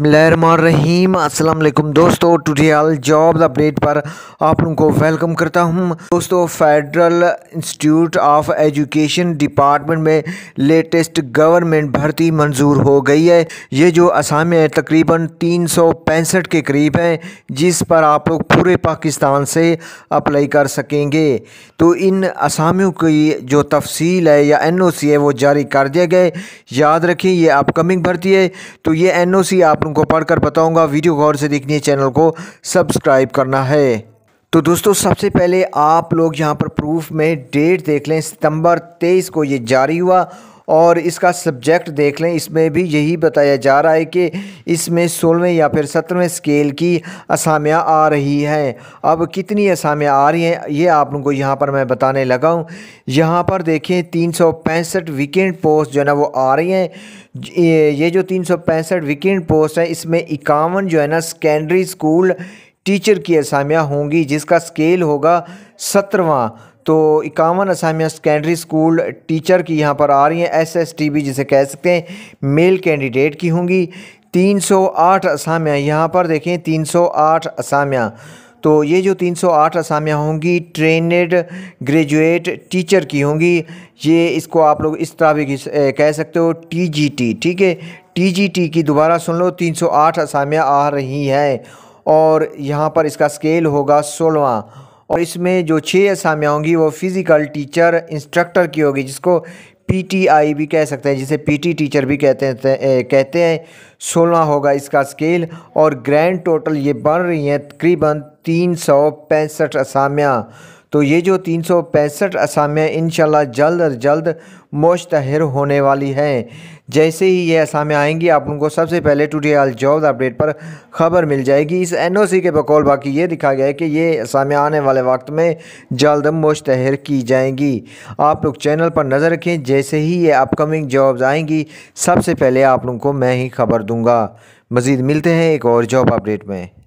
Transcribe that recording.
बसमीम असलम दोस्तों टूटियाल job update पर आप लोगों को वेलकम करता हूं दोस्तों federal institute of education department में लेटेस्ट गवर्नमेंट भर्ती मंजूर हो गई है ये जो असामें है तकरीबन तीन के करीब हैं जिस पर आप लोग पूरे पाकिस्तान से अप्लाई कर सकेंगे तो इन असामियों की जो तफसील है या एन है वो जारी कर दिया गया याद रखिए ये अपकमिंग भर्ती है तो ये एन आप लोगों को पढ़कर बताऊंगा वीडियो गौर से देखनी है चैनल को सब्सक्राइब करना है तो दोस्तों सबसे पहले आप लोग यहाँ पर प्रूफ में डेट देख लें सितंबर तेईस को ये जारी हुआ और इसका सब्जेक्ट देख लें इसमें भी यही बताया जा रहा है कि इसमें सोलहवें या फिर सत्रहवें स्केल की असामियाँ आ रही हैं अब कितनी असामियाँ आ रही हैं ये आप लोगों को यहाँ पर मैं बताने लगा हूँ यहाँ पर देखें तीन सौ पैंसठ वीकेंड पोस्ट जो है ना वो आ रही हैं ये जो तीन सौ पैंसठ वीकेंड पोस्ट हैं इसमें इक्यावन जो है ना सेकेंडरी स्कूल टीचर की असामियाँ होंगी जिसका स्केल होगा सत्रवा तो इक्यावन असामिया सेकेंडरी स्कूल टीचर की यहाँ पर आ रही हैं एस एस टी बी जिसे कह सकते हैं मेल कैंडिडेट की होंगी तीन सौ आठ असामियाँ यहाँ पर देखें तीन सौ आठ असामियाँ तो ये जो 308 असामियाँ होंगी ट्रेनड ग्रेजुएट टीचर की होंगी ये इसको आप लोग इस तरह भी कह सकते हो टीजीटी ठीक है टीजीटी की दोबारा सुन लो 308 असामियाँ आ रही हैं और यहाँ पर इसका स्केल होगा सोलवा और इसमें जो छः असामियाँ होंगी वो फ़िज़िकल टीचर इंस्ट्रक्टर की होगी जिसको पीटीआई भी कह सकते हैं जिसे पीटी टीचर भी कहते हैं कहते हैं सोलह होगा इसका स्केल और ग्रैंड टोटल ये बन रही हैं तकरीबन तीन सौ पैंसठ असामियाँ तो ये जो तीन सौ पैंसठ असामियाँ इन जल्द अज जल्द मुश्तहर होने वाली हैं जैसे ही ये असामियाँ आएंगी आप उनको सबसे पहले टूडे आल जॉब अपडेट पर खबर मिल जाएगी इस एनओसी के बकौल बाकी ये दिखा गया है कि ये असामियाँ आने वाले वक्त में जल्द मुश्तहर की जाएंगी आप लोग चैनल पर नज़र रखें जैसे ही ये अपकमिंग जॉब्स आएंगी सबसे पहले आप लोगों को मैं ही खबर दूँगा मज़ीद मिलते हैं एक और जॉब अपडेट में